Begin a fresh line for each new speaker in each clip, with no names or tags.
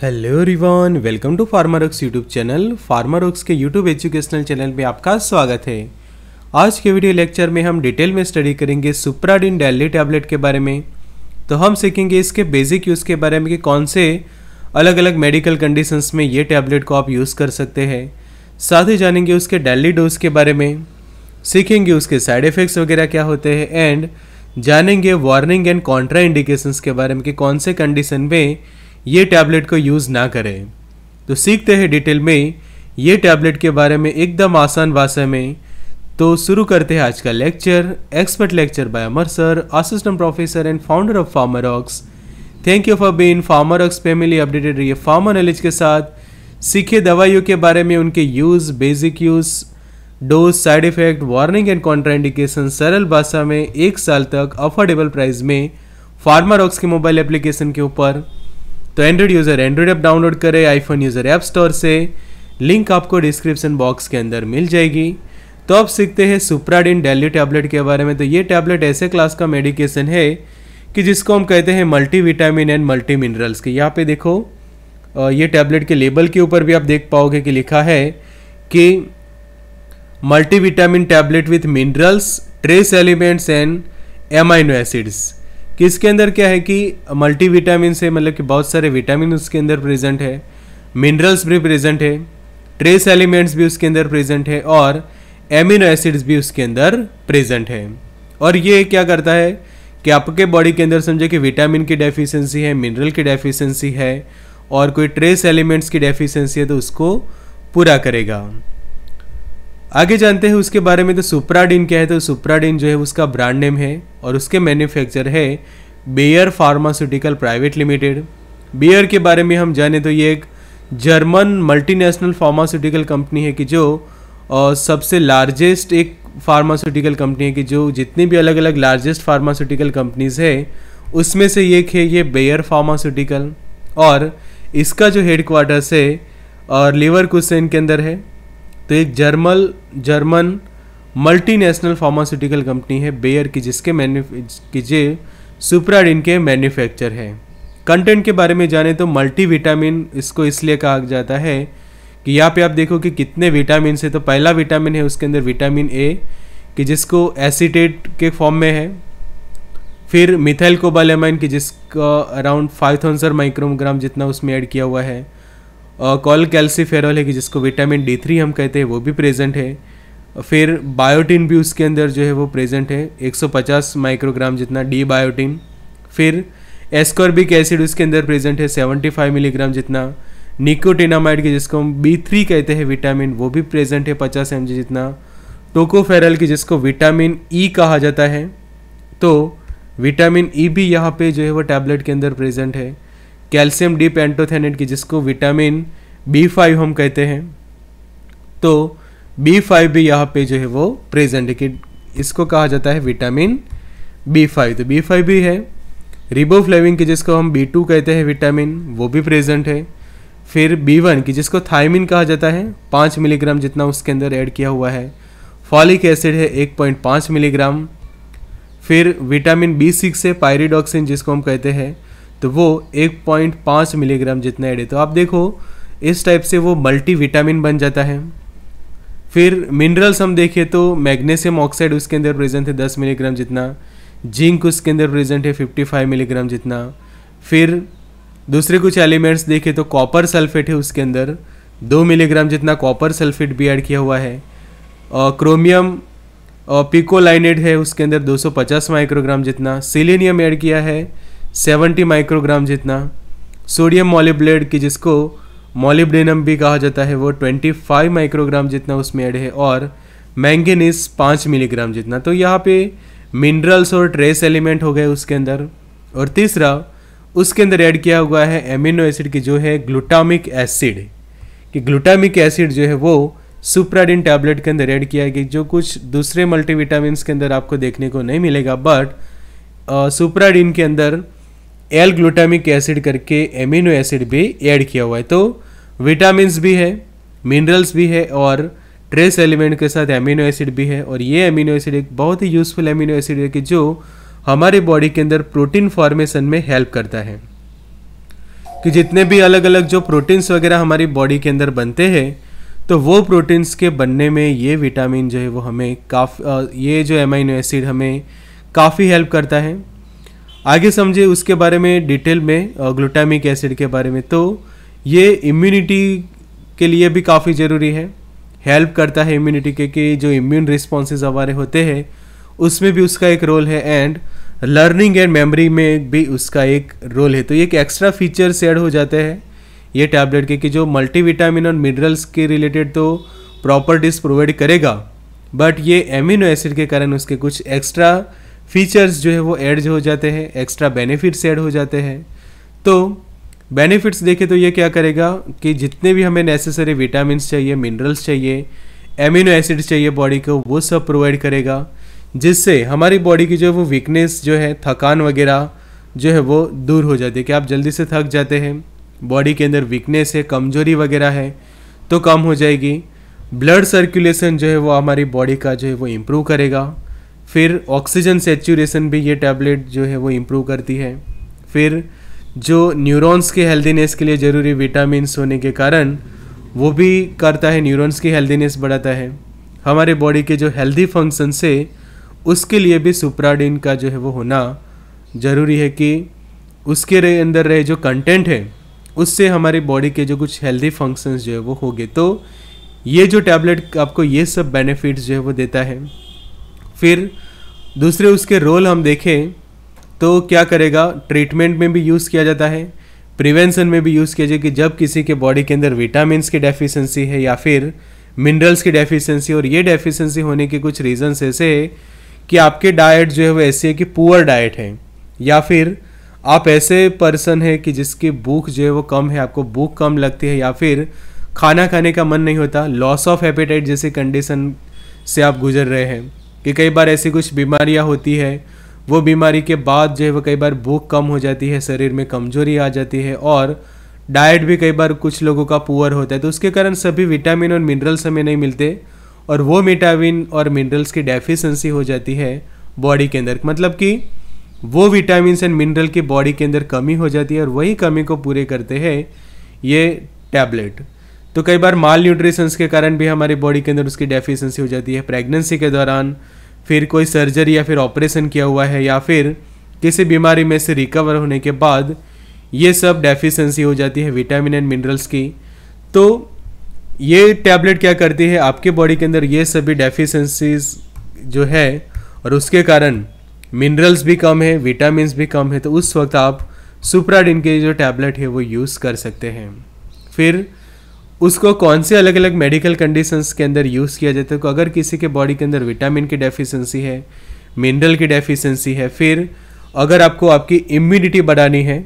hello रिवान welcome to PharmaRocks YouTube channel PharmaRocks के YouTube educational channel में आपका स्वागत है आज के वीडियो लेक्चर में हम डिटेल में स्टडी करेंगे सुप्राडिन डेली टैबलेट के बारे में तो हम सीखेंगे इसके बेसिक यूज़ के बारे में कि कौन से अलग अलग मेडिकल कंडीशंस में ये टैबलेट को आप यूज़ कर सकते हैं साथ ही जानेंगे उसके डेली डोज के बारे में सीखेंगे उसके साइड इफ़ेक्ट्स वगैरह क्या होते हैं एंड जानेंगे वार्निंग एंड कॉन्ट्रा इंडिकेशंस के बारे में कि कौन से कंडीशन में ये टैबलेट को यूज़ ना करें तो सीखते हैं डिटेल में ये टैबलेट के बारे में एकदम आसान भाषा में तो शुरू करते हैं आज का lecture expert lecture by Amar sir assistant professor and founder of PharmaRocks thank you for being PharmaRocks family updated रही फार्मर नॉलेज के साथ सीखे दवाइयों के बारे में उनके use basic use dose side effect warning and contraindication सरल भाषा में एक साल तक अफोर्डेबल प्राइस में फार्मारॉक्स के मोबाइल एप्लीकेशन के ऊपर तो Android user Android app download करें आईफोन यूज़र ऐप स्टोर से लिंक आपको डिस्क्रिप्शन बॉक्स के अंदर मिल जाएगी तो अब सीखते हैं सुप्राडिन डेली टैबलेट के बारे में तो ये टैबलेट ऐसे क्लास का मेडिकेशन है कि जिसको हम कहते हैं multi vitamin and multi minerals के यहाँ पे देखो ये टैबलेट के लेबल के ऊपर भी आप देख पाओगे कि लिखा है कि multi vitamin tablet with minerals trace elements and amino acids कि इसके अंदर क्या है कि मल्टी विटामिन है मतलब कि बहुत सारे विटामिन उसके अंदर प्रेजेंट है मिनरल्स भी प्रेजेंट है ट्रेस एलिमेंट्स भी उसके अंदर प्रेजेंट है और एमिनो एसिड्स भी उसके अंदर प्रेजेंट है और ये क्या करता है कि आपके बॉडी के अंदर समझे कि विटामिन की डेफिशिएंसी है मिनरल की डेफिशिएंसी है और कोई ट्रेस एलिमेंट्स की डेफिशिएंसी है तो उसको पूरा करेगा आगे जानते हैं उसके बारे में तो सुप्राडीन क्या है तो सुप्राडीन जो है उसका ब्रांड नेम है और उसके मैन्युफैक्चर है Bayer pharmaceutical private limited Bayer के बारे में हम जाने तो ये एक जर्मन मल्टीनेशनल फार्मास्यूटिकल कंपनी है कि जो सबसे लार्जेस्ट एक फार्मास्यूटिकल कंपनी है कि जो जितनी भी अलग अलग लार्जेस्ट फार्मास्यूटिकल कंपनीज है उसमें से एक है ये बेयर फार्मास्यूटिकल और इसका जो हेड क्वार्टर्स है और लीवर कुसेन के अंदर है तो एक जर्मल जर्मन मल्टीनेशनल फार्मास्यूटिकल कंपनी है बेयर की जिसके की जे सुप्राडिन के मैन्युफैक्चर है कंटेंट के बारे में जाने तो मल्टी विटामिन इसको इसलिए कहा जाता है कि यहाँ पे आप देखो कि कितने विटामिन है तो पहला विटामिन है उसके अंदर विटामिन ए कि जिसको एसिटेट के फॉर्म में है फिर मिथाइल कोबालेमाइन की जिसका अराउंड फाइव थाउजेंड माइक्रोग्राम जितना उसमें ऐड किया हुआ है कॉल कैल्सीफेरॉल है कि जिसको विटामिन डी थ्री हम कहते हैं वो भी प्रेजेंट है फिर बायोटिन भी उसके अंदर जो है वो प्रेजेंट है 150 माइक्रोग्राम जितना डी बायोटिन फिर एस्कॉर्बिक एसिड उसके अंदर प्रेजेंट है 75 मिलीग्राम जितना निकोटिनामाइड की जिसको हम बी थ्री कहते हैं विटामिन वो भी प्रेजेंट है पचास एम जितना टोकोफेरल की जिसको विटामिन ई e कहा जाता है तो विटामिन ई e भी यहाँ पे जो है वो टैबलेट के अंदर प्रेजेंट है कैल्शियम डी पेंटोथेनेट की जिसको विटामिन बी फाइव हम कहते हैं तो बी फाइव भी यहाँ पे जो है वो प्रेजेंट है कि इसको कहा जाता है विटामिन बी फाइव तो बी फाइव भी है रिबोफ्लेविन की जिसको हम बी टू कहते हैं विटामिन वो भी प्रेजेंट है फिर बी वन की जिसको थायमिन कहा जाता है पाँच मिलीग्राम जितना उसके अंदर ऐड किया हुआ है फॉलिक एसिड है एक पॉइंट पाँच मिलीग्राम फिर विटामिन बी सिक्स है पायरीडॉक्सिन जिसको हम कहते हैं तो वो एक पॉइंट पाँच मिलीग्राम जितना ऐड है तो आप देखो इस टाइप से वो मल्टी विटामिन बन जाता है फिर मिनरल्स हम देखें तो मैग्नीशियम ऑक्साइड उसके अंदर प्रेजेंट है दस मिलीग्राम जितना जिंक उसके अंदर प्रेजेंट है फिफ्टी फाइव मिलीग्राम जितना फिर दूसरे कुछ एलिमेंट्स देखें तो कॉपर सल्फेट है उसके अंदर दो मिलीग्राम जितना कॉपर सल्फेट भी ऐड किया हुआ है और क्रोमियम और पिकोलाइनेट है उसके अंदर 250 माइक्रोग्राम जितना सिलेनियम ऐड किया है 70 माइक्रोग्राम जितना सोडियम मॉलिब्लेड की जिसको मॉलिब्डेनम भी कहा जाता है वो 25 माइक्रोग्राम जितना उसमें ऐड है और मैंगनीस पाँच मिलीग्राम जितना तो यहाँ पे मिनरल्स और ट्रेस एलिमेंट हो गए उसके अंदर और तीसरा उसके अंदर ऐड किया हुआ है एमिनो एसिड की जो है ग्लूटामिक एसिड कि ग्लूटामिक एसिड जो है वो सुप्राडिन टैबलेट के अंदर ऐड किया है कि जो कुछ दूसरे मल्टीविटामस के अंदर आपको देखने को नहीं मिलेगा बट सुप्राडिन के अंदर एल ग्लूटामिक एसिड करके एमिनो एसिड भी ऐड किया हुआ है तो विटामिन भी है मिनरल्स भी है और ट्रेस एलिमेंट के साथ एमिनो एसिड भी है और ये एमिनो एसिड एक बहुत ही यूज़फुल एमिनो एसिड है कि जो हमारे बॉडी के अंदर प्रोटीन फॉर्मेशन में हेल्प करता है कि जितने भी अलग अलग जो प्रोटीन्स वगैरह हमारी बॉडी के अंदर बनते हैं तो वो प्रोटीन्स के बनने में ये विटामिन जो है वो हमें काफ़ी ये जो एमाइनो एसिड हमें काफ़ी हेल्प करता है आगे समझे उसके बारे में डिटेल में ग्लूटामिक एसिड के बारे में तो ये इम्यूनिटी के लिए भी काफ़ी ज़रूरी है हेल्प करता है इम्यूनिटी के कि जो इम्यून रिस्पॉन्सेज हमारे होते हैं उसमें भी उसका एक रोल है एंड लर्निंग एंड मेमोरी में भी उसका एक रोल है तो ये एक एक्स्ट्रा फीचर्स ऐड हो जाते हैं ये टैबलेट के कि जो मल्टीविटामिन और मिनरल्स के रिलेटेड तो प्रॉपर्टीज़ प्रोवाइड करेगा बट ये एमिनो एसिड के कारण उसके कुछ एक्स्ट्रा फीचर्स जो है वो ऐड हो जाते हैं एक्स्ट्रा बेनिफिट्स ऐड हो जाते हैं तो बेनिफिट्स देखें तो ये क्या करेगा कि जितने भी हमें नेसेसरी विटामिन चाहिए मिनरल्स चाहिए एमिनो एसिड्स चाहिए बॉडी को वो सब प्रोवाइड करेगा जिससे हमारी बॉडी की जो वो वीकनेस जो है थकान वगैरह जो है वो दूर हो जाती है कि आप जल्दी से थक जाते हैं बॉडी के अंदर वीकनेस है कमजोरी वगैरह है तो कम हो जाएगी ब्लड सर्कुलेशन जो है वो हमारी बॉडी का जो है वो इम्प्रूव करेगा फिर ऑक्सीजन सेचुरेशन भी ये टैबलेट जो है वो इम्प्रूव करती है फिर जो न्यूरॉन्स के हेल्दीनेस के लिए ज़रूरी विटामिन होने के कारण वो भी करता है न्यूरॉन्स की हेल्दीनेस बढ़ाता है हमारे बॉडी के जो हेल्दी फंक्शन से उसके लिए भी सुप्राडिन का जो है वो होना ज़रूरी है कि उसके रहे अंदर रहे जो कंटेंट है उससे हमारी बॉडी के जो कुछ हेल्दी फंक्शंस जो है वो हो गए तो ये जो टैबलेट आपको ये सब बेनिफिट्स जो है वो देता है फिर दूसरे उसके रोल हम देखें तो क्या करेगा ट्रीटमेंट में भी यूज़ किया जाता है प्रिवेंशन में भी यूज़ किया जाए कि जब किसी के बॉडी के अंदर विटामिनस की डेफिशिएंसी है या फिर मिनरल्स की डेफिशिएंसी और ये डेफिशिएंसी होने के कुछ रीजंस ऐसे है कि आपके डाइट जो है वो ऐसी है कि पुअर डाइट है या फिर आप ऐसे पर्सन है कि जिसकी भूख जो है वो कम है आपको भूख कम लगती है या फिर खाना खाने का मन नहीं होता लॉस ऑफ एपेटाइट जैसी कंडीशन से आप गुजर रहे हैं कि कई बार ऐसी कुछ बीमारियां होती है वो बीमारी के बाद जो है वो कई बार भूख कम हो जाती है शरीर में कमजोरी आ जाती है और डाइट भी कई बार कुछ लोगों का पुअर होता है तो उसके कारण सभी विटामिन और मिनरल्स हमें नहीं मिलते और वो विटामिन और मिनरल्स की डेफिशिएंसी हो जाती है बॉडी के अंदर मतलब कि वो विटामिन एंड मिनरल की बॉडी के अंदर कमी हो जाती है और वही कमी को पूरे करते हैं ये टैबलेट तो कई बार माल न्यूट्रिशंस के कारण भी हमारी बॉडी के अंदर उसकी डेफिशिएंसी हो जाती है प्रेगनेंसी के दौरान फिर कोई सर्जरी या फिर ऑपरेशन किया हुआ है या फिर किसी बीमारी में से रिकवर होने के बाद ये सब डेफिशिएंसी हो जाती है विटामिन एंड मिनरल्स की तो ये टैबलेट क्या करती है आपके बॉडी के अंदर ये सभी डेफिशिएंसीज जो है और उसके कारण मिनरल्स भी कम है विटामिन भी कम है तो उस वक्त आप सुप्राडिन की जो टैबलेट है वो यूज़ कर सकते हैं फिर उसको कौन से अलग अलग मेडिकल कंडीशंस के अंदर यूज़ किया जाता है तो अगर किसी के बॉडी के अंदर विटामिन की डेफिशिएंसी है मिनरल की डेफिशिएंसी है फिर अगर आपको आपकी इम्यूनिटी बढ़ानी है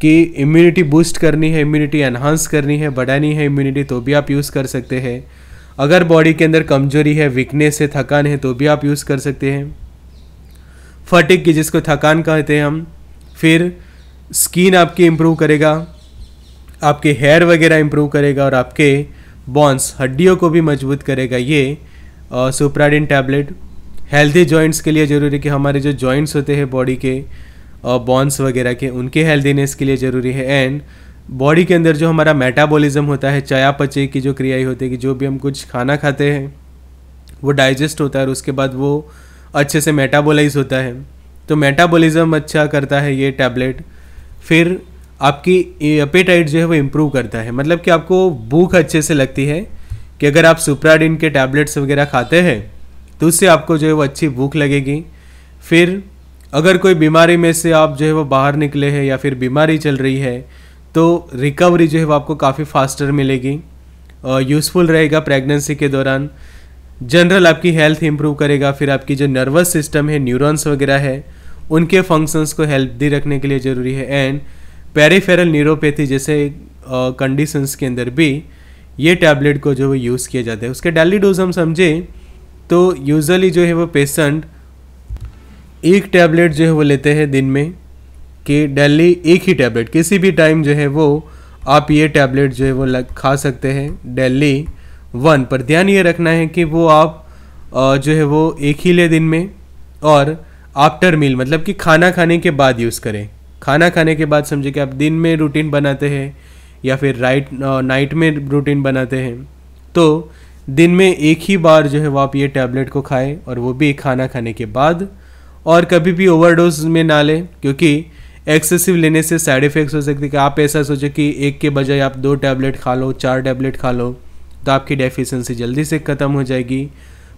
कि इम्यूनिटी बूस्ट करनी है इम्यूनिटी एनहांस करनी है बढ़ानी है इम्यूनिटी तो भी आप यूज़ कर सकते हैं अगर बॉडी के अंदर कमजोरी है वीकनेस है थकान है तो भी आप यूज़ कर सकते हैं फटिक की जिसको थकान कहते हैं हम फिर स्किन आपकी इम्प्रूव करेगा आपके हेयर वगैरह इम्प्रूव करेगा और आपके बॉन्स हड्डियों को भी मजबूत करेगा ये सुप्राडिन टैबलेट हेल्दी जॉइंट्स के लिए ज़रूरी है कि हमारे जो जॉइंट्स होते हैं बॉडी के बॉन्स वगैरह के उनके हेल्दीनेस के लिए ज़रूरी है एंड बॉडी के अंदर जो हमारा मेटाबॉलिज्म होता है चयापचय की जो क्रियाएँ होती है कि जो भी हम कुछ खाना खाते हैं वो डाइजेस्ट होता है और उसके बाद वो अच्छे से मेटाबोलाइज होता है तो मेटाबॉलिज्म अच्छा करता है ये टैबलेट फिर आपकी अपेटाइट जो है वो इम्प्रूव करता है मतलब कि आपको भूख अच्छे से लगती है कि अगर आप सुप्राडिन के टैबलेट्स वगैरह खाते हैं तो उससे आपको जो है वो अच्छी भूख लगेगी फिर अगर कोई बीमारी में से आप जो है वो बाहर निकले हैं या फिर बीमारी चल रही है तो रिकवरी जो है वो आपको काफ़ी फास्टर मिलेगी यूज़फुल रहेगा प्रेगनेंसी के दौरान जनरल आपकी हेल्थ इंप्रूव करेगा फिर आपकी जो नर्वस सिस्टम है न्यूरॉन्स वगैरह है उनके फंक्शंस को हेल्दी रखने के लिए ज़रूरी है एंड पेरीफेरल न्यूरोपैथी जैसे कंडीशंस के अंदर भी ये टैबलेट को जो है यूज़ किया जाता है उसके डेली डोज हम समझें तो यूज़ली जो है वो पेशेंट एक टैबलेट जो है वो लेते हैं दिन में कि डेली एक ही टैबलेट किसी भी टाइम जो है वो आप ये टैबलेट जो है वो खा सकते हैं डेली वन पर ध्यान ये रखना है कि वो आप जो है वो एक ही ले दिन में और आफ्टर मील मतलब कि खाना खाने के बाद यूज़ करें खाना खाने के बाद समझे कि आप दिन में रूटीन बनाते हैं या फिर राइट नाइट में रूटीन बनाते हैं तो दिन में एक ही बार जो है वो आप ये टैबलेट को खाएं और वो भी खाना खाने के बाद और कभी भी ओवरडोज में ना लें क्योंकि एक्सेसिव लेने से साइड इफ़ेक्ट्स हो सकते हैं आप ऐसा सोचें कि एक के बजाय आप दो टैबलेट खा लो चार टैबलेट खा लो तो आपकी डेफिशिएंसी जल्दी से ख़त्म हो जाएगी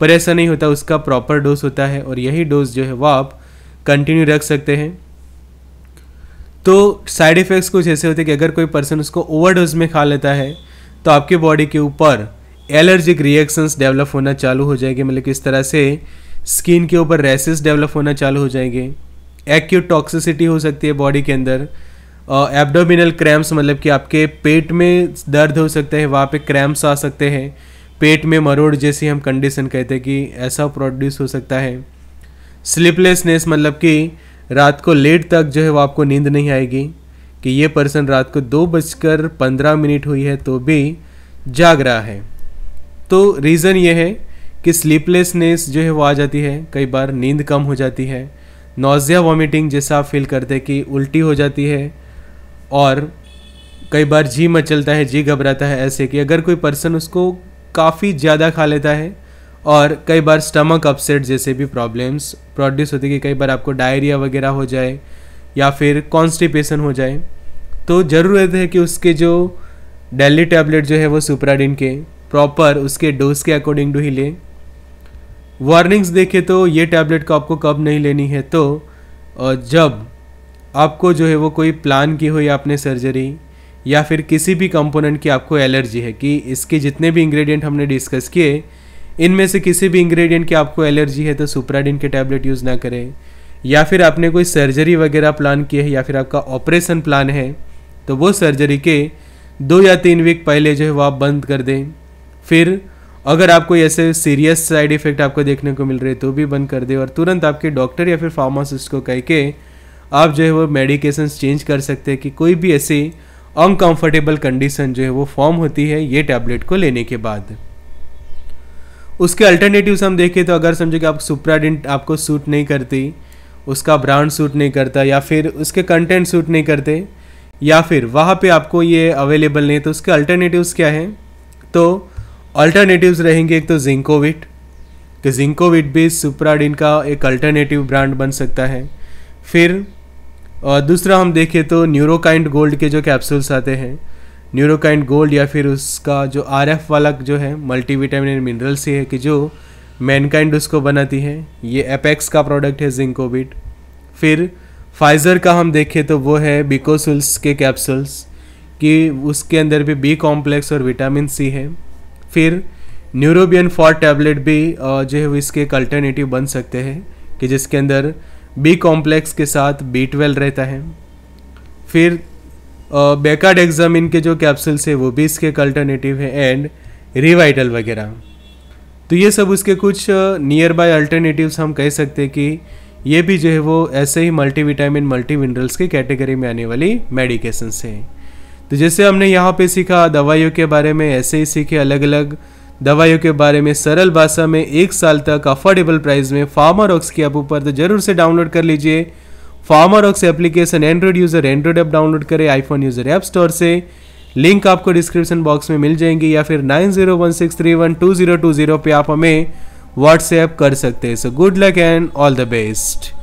पर ऐसा नहीं होता उसका प्रॉपर डोज होता है और यही डोज जो है वो आप कंटिन्यू रख सकते हैं तो साइड इफ़ेक्ट्स कुछ ऐसे होते हैं कि अगर कोई पर्सन उसको ओवरडोज में खा लेता है तो आपके बॉडी के ऊपर एलर्जिक रिएक्शंस डेवलप होना चालू हो जाएंगे मतलब किस तरह से स्किन के ऊपर रेसेस डेवलप होना चालू हो जाएंगे एक्यूट टॉक्सिसिटी हो सकती है बॉडी के अंदर एब्डोमिनल क्रैम्प्स मतलब कि आपके पेट में दर्द हो सकता है वहाँ पे क्रैम्प्स आ सकते हैं पेट में मरोड़ जैसी हम कंडीशन कहते हैं कि ऐसा प्रोड्यूस हो सकता है स्लीपलेसनेस मतलब कि रात को लेट तक जो है वो आपको नींद नहीं आएगी कि ये पर्सन रात को दो बजकर पंद्रह मिनट हुई है तो भी जाग रहा है तो रीज़न ये है कि स्लीपलेसनेस जो है वो आ जाती है कई बार नींद कम हो जाती है नोज़िया वॉमिटिंग जैसा आप फील करते हैं कि उल्टी हो जाती है और कई बार जी मचलता है जी घबराता है ऐसे कि अगर कोई पर्सन उसको काफ़ी ज़्यादा खा लेता है और कई बार स्टमक अपसेट जैसे भी प्रॉब्लम्स प्रोड्यूस होती है कि कई बार आपको डायरिया वगैरह हो जाए या फिर कॉन्स्टिपेशन हो जाए तो ज़रूरत है कि उसके जो डेली टैबलेट जो है वो सुप्राडिन के प्रॉपर उसके डोज के अकॉर्डिंग टू ही लें वार्निंग्स देखें तो ये टैबलेट को आपको कब नहीं लेनी है तो जब आपको जो है वो कोई प्लान की हो या आपने सर्जरी या फिर किसी भी कंपोनेंट की आपको एलर्जी है कि इसके जितने भी इंग्रेडिएंट हमने डिस्कस किए इनमें से किसी भी इंग्रेडिएंट की आपको एलर्जी है तो सुप्राडिन के टैबलेट यूज़ ना करें या फिर आपने कोई सर्जरी वगैरह प्लान की है या फिर आपका ऑपरेशन प्लान है तो वो सर्जरी के दो या तीन वीक पहले जो है वो आप बंद कर दें फिर अगर आपको ऐसे सीरियस साइड इफ़ेक्ट आपको देखने को मिल रहे तो भी बंद कर दें और तुरंत आपके डॉक्टर या फिर फार्मासिस्ट को कह के आप जो है वो मेडिकेशन चेंज कर सकते हैं कि कोई भी ऐसी अनकम्फर्टेबल कंडीशन जो है वो फॉर्म होती है ये टैबलेट को लेने के बाद उसके अल्टरनेटिव हम देखें तो अगर समझो कि आप सुप्राडेंट आपको सूट नहीं करती उसका ब्रांड सूट नहीं करता या फिर उसके कंटेंट सूट नहीं करते या फिर वहाँ पे आपको ये अवेलेबल नहीं है तो उसके अल्टरनेटिव्स क्या हैं तो अल्टरनेटिव्स रहेंगे एक तो जिंकोविट तो जिंकोविट भी सुप्राडिन का एक अल्टरनेटिव ब्रांड बन सकता है फिर दूसरा हम देखें तो न्यूरोकाइंड गोल्ड के जो कैप्सूल्स आते हैं न्यूरोकाइंड गोल्ड या फिर उसका जो आर एफ वाला जो है मल्टीविटामिन एंड मिनरल से है कि जो मैनकाइंड उसको बनाती है ये एपेक्स का प्रोडक्ट है जिंकोबिट फिर फाइज़र का हम देखें तो वो है बिकोसुल्स के कैप्सूल्स कि उसके अंदर भी बी कॉम्प्लेक्स और विटामिन सी है फिर न्यूरोबियन फॉर टैबलेट भी जो है वो इसके एक अल्टरनेटिव बन सकते हैं कि जिसके अंदर बी कॉम्प्लेक्स के साथ बी ट्वेल्व रहता है फिर बेकार्ड एग्जामिन के जो कैप्सूल्स है वो भी इसके एक अल्टरनेटिव है एंड रिवाइटल वगैरह तो ये सब उसके कुछ नियर बाय अल्टरनेटिव्स हम कह सकते हैं कि ये भी जो है वो ऐसे ही मल्टी विटामिन मल्टी मिनरल्स की कैटेगरी में आने वाली मेडिकेशन है तो जैसे हमने यहाँ पे सीखा दवाइयों के बारे में ऐसे ही सीखे अलग अलग दवाइयों के बारे में सरल भाषा में एक साल तक अफोर्डेबल प्राइस में फार्मा रॉक्स की आप ऊपर तो ज़रूर से डाउनलोड कर लीजिए PharmaRocks application Android user Android app download करें आईफोन यूज़र ऐप स्टोर से लिंक आपको डिस्क्रिप्शन बॉक्स में मिल जाएंगी या फिर nine zero one six three one two zero two zero पे आप हमें व्हाट्सएप कर सकते हैं so good luck and all the best